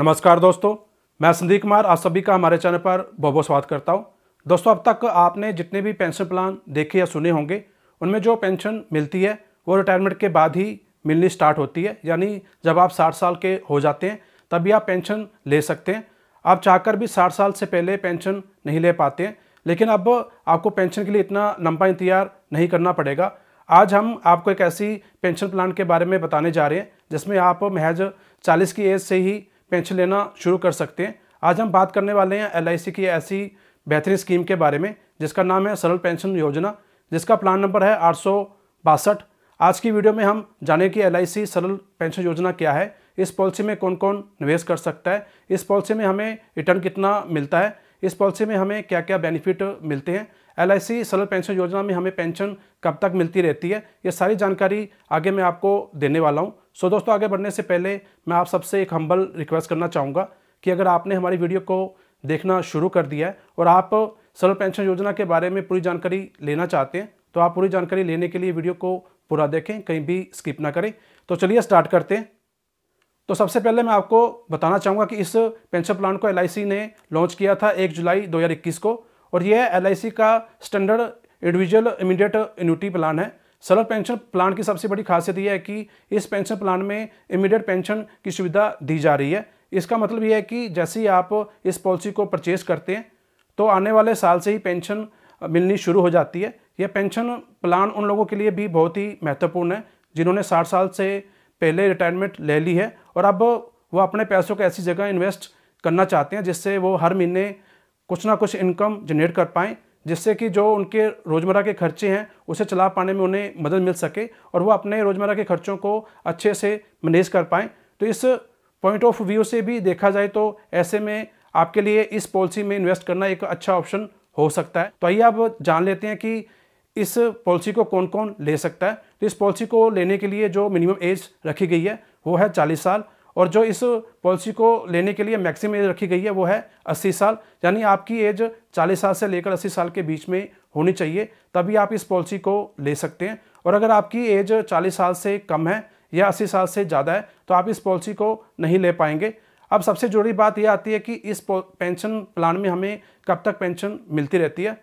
नमस्कार दोस्तों मैं संदीप कुमार आप सभी का हमारे चैनल पर बहुत बहुत स्वागत करता हूँ दोस्तों अब तक आपने जितने भी पेंशन प्लान देखे या सुने होंगे उनमें जो पेंशन मिलती है वो रिटायरमेंट के बाद ही मिलनी स्टार्ट होती है यानी जब आप साठ साल के हो जाते हैं तभी आप पेंशन ले सकते हैं आप चाहकर भी साठ साल से पहले पेंशन नहीं ले पाते हैं लेकिन अब आपको पेंशन के लिए इतना लंबा इंतजार नहीं करना पड़ेगा आज हम आपको एक ऐसी पेंशन प्लान के बारे में बताने जा रहे हैं जिसमें आप महज चालीस की एज से ही पेंशन लेना शुरू कर सकते हैं आज हम बात करने वाले हैं एल की ऐसी बेहतरीन स्कीम के बारे में जिसका नाम है सरल पेंशन योजना जिसका प्लान नंबर है आठ आज की वीडियो में हम जाने कि एल सरल पेंशन योजना क्या है इस पॉलिसी में कौन कौन निवेश कर सकता है इस पॉलिसी में हमें रिटर्न कितना मिलता है इस पॉलिसी में हमें क्या क्या बेनिफिट मिलते हैं एल सरल पेंशन योजना में हमें पेंशन कब तक मिलती रहती है ये सारी जानकारी आगे मैं आपको देने वाला हूँ सो so, दोस्तों आगे बढ़ने से पहले मैं आप सबसे एक हम्बल रिक्वेस्ट करना चाहूँगा कि अगर आपने हमारी वीडियो को देखना शुरू कर दिया है और आप सरल पेंशन योजना के बारे में पूरी जानकारी लेना चाहते हैं तो आप पूरी जानकारी लेने के लिए वीडियो को पूरा देखें कहीं भी स्किप ना करें तो चलिए स्टार्ट करते हैं तो सबसे पहले मैं आपको बताना चाहूँगा कि इस पेंशन प्लान को एल ने लॉन्च किया था एक जुलाई दो को और यह एल का standard individual immediate annuity plan है सरल पेंशन प्लान की सबसे बड़ी खासियत यह है कि इस पेंशन प्लान में इमीडिएट पेंशन की सुविधा दी जा रही है इसका मतलब यह है कि जैसे ही आप इस पॉलिसी को परचेज करते हैं तो आने वाले साल से ही पेंशन मिलनी शुरू हो जाती है यह पेंशन प्लान उन लोगों के लिए भी बहुत ही महत्वपूर्ण है जिन्होंने साठ साल से पहले रिटायरमेंट ले ली है और अब वो अपने पैसों को ऐसी जगह इन्वेस्ट करना चाहते हैं जिससे वो हर महीने कुछ ना कुछ इनकम जनरेट कर पाएँ जिससे कि जो उनके रोज़मर्रा के खर्चे हैं उसे चला पाने में उन्हें मदद मिल सके और वो अपने रोज़मर्रा के खर्चों को अच्छे से मैनेज कर पाएँ तो इस पॉइंट ऑफ व्यू से भी देखा जाए तो ऐसे में आपके लिए इस पॉलिसी में इन्वेस्ट करना एक अच्छा ऑप्शन हो सकता है तो आइए आप जान लेते हैं कि इस पॉलिसी को कौन कौन ले सकता है तो इस पॉलिसी को लेने के लिए जो मिनिमम एज रखी गई है वो है चालीस साल और जो इस पॉलिसी को लेने के लिए मैक्सिमम एज रखी गई है वो है अस्सी साल यानी आपकी एज चालीस साल से लेकर अस्सी साल के बीच में होनी चाहिए तभी आप इस पॉलिसी को ले सकते हैं और अगर आपकी एज चालीस साल से कम है या अस्सी साल से ज़्यादा है तो आप इस पॉलिसी को नहीं ले पाएंगे अब सबसे जुड़ी बात यह आती है कि इस पेंशन प्लान में हमें कब तक पेंशन मिलती रहती है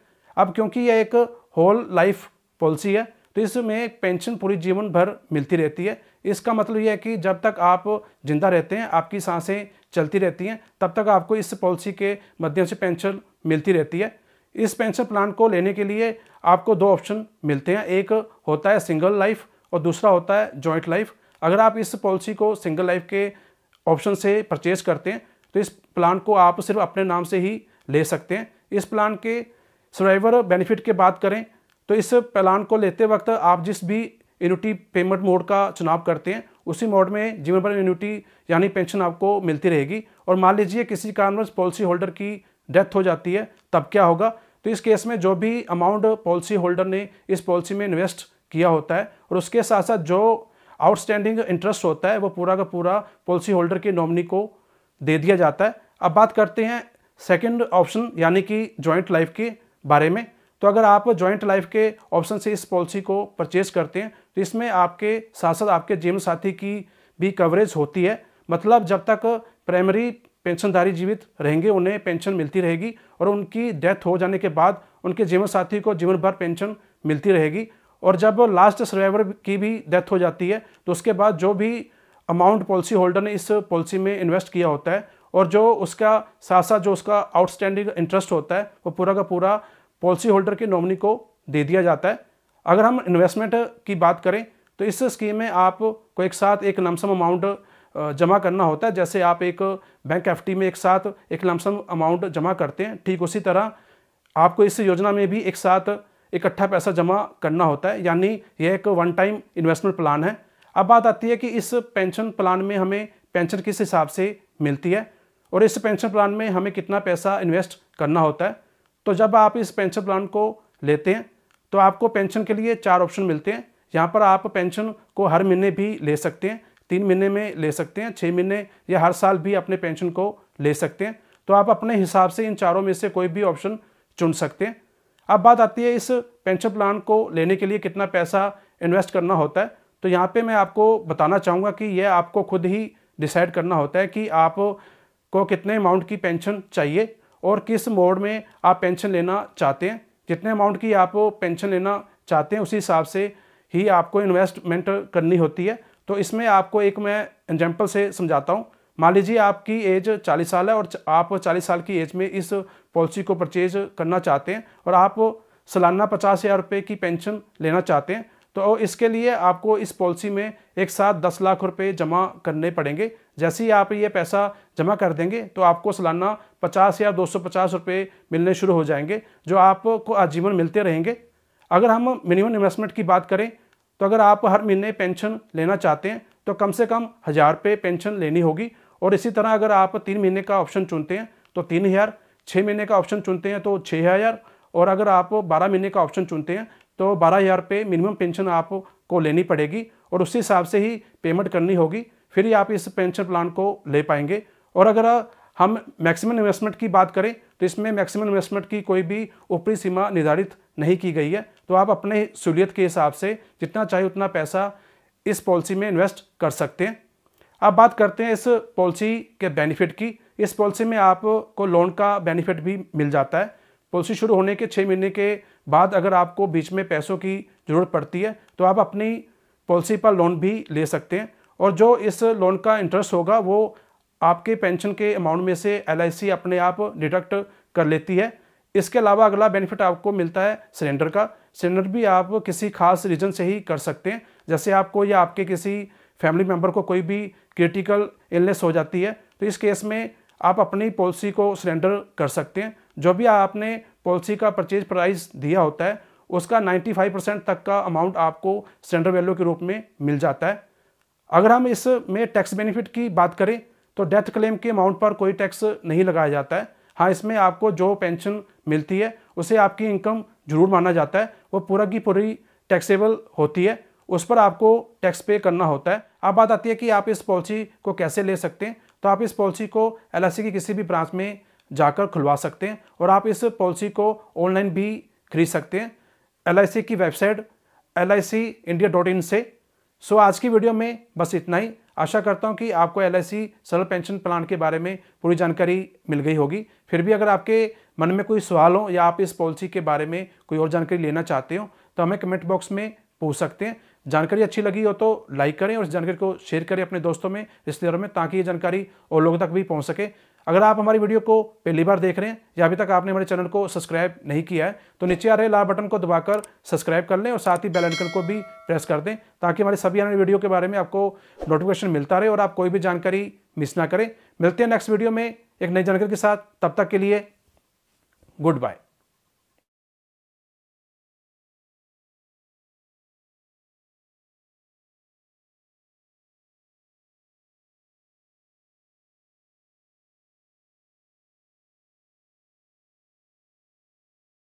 अब क्योंकि यह एक होल लाइफ पॉलिसी है तो इसमें पेंशन पूरी जीवन भर मिलती रहती है इसका मतलब यह है कि जब तक आप जिंदा रहते हैं आपकी सांसें चलती रहती हैं तब तक आपको इस पॉलिसी के माध्यम से पेंशन मिलती रहती है इस पेंशन प्लान को लेने के लिए आपको दो ऑप्शन मिलते हैं एक होता है सिंगल लाइफ और दूसरा होता है जॉइंट लाइफ अगर आप इस पॉलिसी को सिंगल लाइफ के ऑप्शन से परचेज करते हैं तो इस प्लान को आप सिर्फ अपने नाम से ही ले सकते हैं इस प्लान के सर्वाइवर बेनिफिट की बात करें तो इस प्लान को लेते वक्त आप जिस भी यूनिटी पेमेंट मोड का चुनाव करते हैं उसी मोड में जीवन भर यूनिटी यानी पेंशन आपको मिलती रहेगी और मान लीजिए किसी कारणवश पॉलिसी होल्डर की डेथ हो जाती है तब क्या होगा तो इस केस में जो भी अमाउंट पॉलिसी होल्डर ने इस पॉलिसी में इन्वेस्ट किया होता है और उसके साथ साथ जो आउटस्टैंडिंग इंटरेस्ट होता है वो पूरा का पूरा पॉलिसी होल्डर के नॉमिनी को दे दिया जाता है अब बात करते हैं सेकेंड ऑप्शन यानी कि जॉइंट लाइफ के बारे में तो अगर आप जॉइंट लाइफ के ऑप्शन से इस पॉलिसी को परचेज करते हैं तो इसमें आपके साथ साथ आपके जीवन साथी की भी कवरेज होती है मतलब जब तक प्राइमरी पेंशनधारी जीवित रहेंगे उन्हें पेंशन मिलती रहेगी और उनकी डेथ हो जाने के बाद उनके जीवन साथी को जीवन भर पेंशन मिलती रहेगी और जब लास्ट सर्वाइवर की भी डेथ हो जाती है तो उसके बाद जो भी अमाउंट पॉलिसी होल्डर ने इस पॉलिसी में इन्वेस्ट किया होता है और जो उसका साथ साथ जो उसका आउटस्टैंडिंग इंटरेस्ट होता है वो पूरा का पूरा पॉलिसी होल्डर के नॉमिनी को दे दिया जाता है अगर हम इन्वेस्टमेंट की बात करें तो इस स्कीम में आप को एक साथ एक लमसम अमाउंट जमा करना होता है जैसे आप एक बैंक एफ में एक साथ एक लमसम अमाउंट जमा करते हैं ठीक उसी तरह आपको इस योजना में भी एक साथ इकट्ठा पैसा जमा करना होता है यानी यह एक वन टाइम इन्वेस्टमेंट प्लान है अब बात आती है कि इस पेंशन प्लान में हमें पेंशन किस हिसाब से मिलती है और इस पेंशन प्लान में हमें कितना पैसा इन्वेस्ट करना होता है तो जब आप इस पेंशन प्लान को लेते हैं तो आपको पेंशन के लिए चार ऑप्शन मिलते हैं यहाँ पर आप पेंशन को हर महीने भी ले सकते हैं तीन महीने में ले सकते हैं छः महीने या हर साल भी अपने पेंशन को ले सकते हैं तो आप अपने हिसाब से इन चारों में से कोई भी ऑप्शन चुन सकते हैं अब बात आती है इस पेंशन प्लान को लेने के लिए कितना पैसा इन्वेस्ट करना होता है तो यहाँ पे मैं आपको बताना चाहूँगा कि यह आपको खुद ही डिसाइड करना होता है कि आप को कितने अमाउंट की पेंशन चाहिए और किस मोड में आप पेंशन लेना चाहते हैं जितने अमाउंट की आप पेंशन लेना चाहते हैं उसी हिसाब से ही आपको इन्वेस्टमेंट करनी होती है तो इसमें आपको एक मैं एग्जाम्पल से समझाता हूँ मान लीजिए आपकी एज 40 साल है और आप 40 साल की एज में इस पॉलिसी को परचेज करना चाहते हैं और आप सालाना पचास हज़ार रुपये की पेंशन लेना चाहते हैं तो इसके लिए आपको इस पॉलिसी में एक साथ दस लाख रुपए जमा करने पड़ेंगे जैसे ही आप ये पैसा जमा कर देंगे तो आपको सालाना पचास या दो सौ पचास रुपये मिलने शुरू हो जाएंगे जो आपको आजीवन मिलते रहेंगे अगर हम मिनिमम इन्वेस्टमेंट की बात करें तो अगर आप हर महीने पेंशन लेना चाहते हैं तो कम से कम हज़ार रुपये पेंशन लेनी होगी और इसी तरह अगर आप तीन महीने का ऑप्शन चुनते हैं तो तीन हज़ार छः महीने का ऑप्शन चुनते हैं तो छः हज़ार और अगर आप बारह महीने का ऑप्शन चुनते हैं तो बारह हज़ार रुपये मिनिमम पेंशन आपको लेनी पड़ेगी और उसी हिसाब से ही पेमेंट करनी होगी फिर ही आप इस पेंशन प्लान को ले पाएंगे और अगर हम मैक्सिमम इन्वेस्टमेंट की बात करें तो इसमें मैक्सिमम इन्वेस्टमेंट की कोई भी ऊपरी सीमा निर्धारित नहीं की गई है तो आप अपने सहूलियत के हिसाब से जितना चाहिए उतना पैसा इस पॉलिसी में इन्वेस्ट कर सकते हैं अब बात करते हैं इस पॉलिसी के बेनिफिट की इस पॉलिसी में आपको लोन का बेनिफिट भी मिल जाता है पॉलिसी शुरू होने के छः महीने के बाद अगर आपको बीच में पैसों की ज़रूरत पड़ती है तो आप अपनी पॉलिसी पर लोन भी ले सकते हैं और जो इस लोन का इंटरेस्ट होगा वो आपके पेंशन के अमाउंट में से एल अपने आप डिडक्ट कर लेती है इसके अलावा अगला बेनिफिट आपको मिलता है सिलेंडर का सिलेंडर भी आप किसी खास रीजन से ही कर सकते हैं जैसे आपको या आपके किसी फैमिली मेम्बर को कोई भी क्रिटिकल इलनेस हो जाती है तो इस केस में आप अपनी पॉलिसी को सरेंडर कर सकते हैं जो भी आपने पॉलिसी का परचेज प्राइस दिया होता है उसका 95 परसेंट तक का अमाउंट आपको सरेंडर वैल्यू के रूप में मिल जाता है अगर हम इस में टैक्स बेनिफिट की बात करें तो डेथ क्लेम के अमाउंट पर कोई टैक्स नहीं लगाया जाता है हाँ इसमें आपको जो पेंशन मिलती है उसे आपकी इनकम जरूर माना जाता है वो पूरा की पूरी टैक्सेबल होती है उस पर आपको टैक्स पे करना होता है अब बात आती है कि आप इस पॉलिसी को कैसे ले सकते हैं तो आप इस पॉलिसी को एल e की किसी भी ब्रांच में जाकर खुलवा सकते हैं और आप इस पॉलिसी को ऑनलाइन भी खरीद सकते हैं एल e की website L India dot in so सो आज की वीडियो में बस इतना ही आशा करता हूं कि आपको L e Saral pension plan के बारे में पूरी जानकारी मिल गई होगी फिर भी अगर आपके मन में कोई सवाल हो या आप इस पॉलिसी के बारे में कोई और जानकारी लेना चाहते हो तो हमें कमेंट बॉक्स में पूछ सकते हैं जानकारी अच्छी लगी हो तो लाइक करें और इस जानकारी को शेयर करें अपने दोस्तों में रिश्तेदारों में ताकि ये जानकारी और लोगों तक भी पहुँच सके अगर आप हमारी वीडियो को पहली बार देख रहे हैं या अभी तक आपने हमारे चैनल को सब्सक्राइब नहीं किया है तो नीचे आ रहे लाल बटन को दबाकर सब्सक्राइब कर लें और साथ ही बेल आइकन को भी प्रेस कर दें ताकि हमारे सभी आने वीडियो के बारे में आपको नोटिफिकेशन मिलता रहे और आप कोई भी जानकारी मिस ना करें मिलते हैं नेक्स्ट वीडियो में एक नई जानकारी के साथ तब तक के लिए गुड बाय